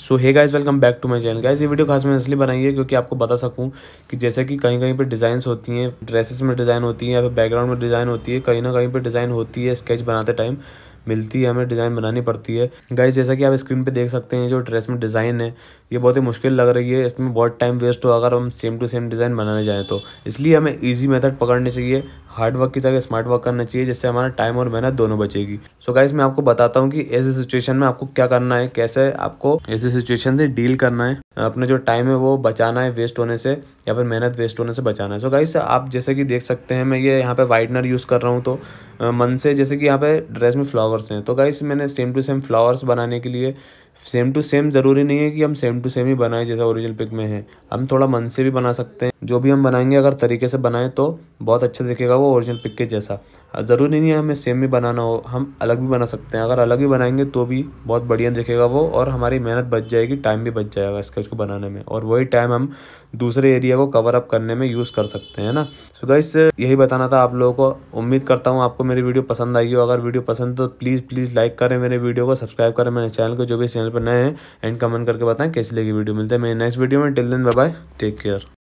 so hey guys welcome back to my channel guys ये video खास मैंने इसलिए बनाई है क्योंकि आपको बता सकूं कि जैसे कि कहीं कहीं पे डिज़ाइंस होती हैं ड्रेसेस में डिज़ाइन होती है या फिर बैकग्राउंड में डिज़ाइन होती है कहीं ना कहीं पे डिज़ाइन होती है स्केच बनाते टाइम मिलती है हमें डिज़ाइन बनानी पड़ती है गाइज जैसा कि आप स्क्रीन पे देख सकते हैं जो ड्रेस में डिज़ाइन है ये बहुत ही मुश्किल लग रही है इसमें बहुत टाइम वेस्ट हो अगर हम सेम टू सेम डिज़ाइन बनाने जाएँ तो इसलिए हमें ईजी मेथड पकड़ने चाहिए हार्ड वर्क की जगह स्मार्ट वर्क करना चाहिए जिससे हमारा टाइम और मेहनत दोनों बचेगी सो so गाइस मैं आपको बताता हूँ कि ऐसे सिचुएशन में आपको क्या करना है कैसे आपको ऐसे सिचुएशन से डील करना है अपने जो टाइम है वो बचाना है वेस्ट होने से या फिर मेहनत वेस्ट होने से बचाना है सो so गाइस आप जैसे कि देख सकते हैं मैं ये यहाँ पे वाइटनर यूज़ कर रहा हूँ तो मन से जैसे कि यहाँ पे ड्रेस में फ्लावर्स हैं तो गाइस मैंने सेम टू सेम फ्लावर्स बनाने के लिए सेम टू सेम ज़रूरी नहीं है कि हम सेम टू सेम ही बनाएं जैसा ओरिजिनल पिक में है हम थोड़ा मन से भी बना सकते हैं जो भी हम बनाएंगे अगर तरीके से बनाएं तो बहुत अच्छा दिखेगा वो ओरिजिनल पिक के जैसा ज़रूरी नहीं है हमें सेम ही बनाना हो हम अलग भी बना सकते हैं अगर अलग ही बनाएंगे तो भी बहुत बढ़िया दिखेगा वो और हमारी मेहनत बच जाएगी टाइम भी बच जाएगा स्केच को बनाने में और वही टाइम हम दूसरे एरिया को कवर अप करने में यूज़ कर सकते हैं ना सो गाइस यही बताना था आप लोगों को उम्मीद करता हूँ आपको मेरी वीडियो पसंद आई हो अगर वीडियो पसंद तो प्लीज़ प्लीज़ लाइक करें मेरे वीडियो को सब्सक्राइब करें मेरे चैनल को जो भी चैनल चैनल पर नए हैं एंड कमेंट करके बताएं कैसी लगी वीडियो मिलते हैं मेरे नेक्स्ट वीडियो में till then bye take care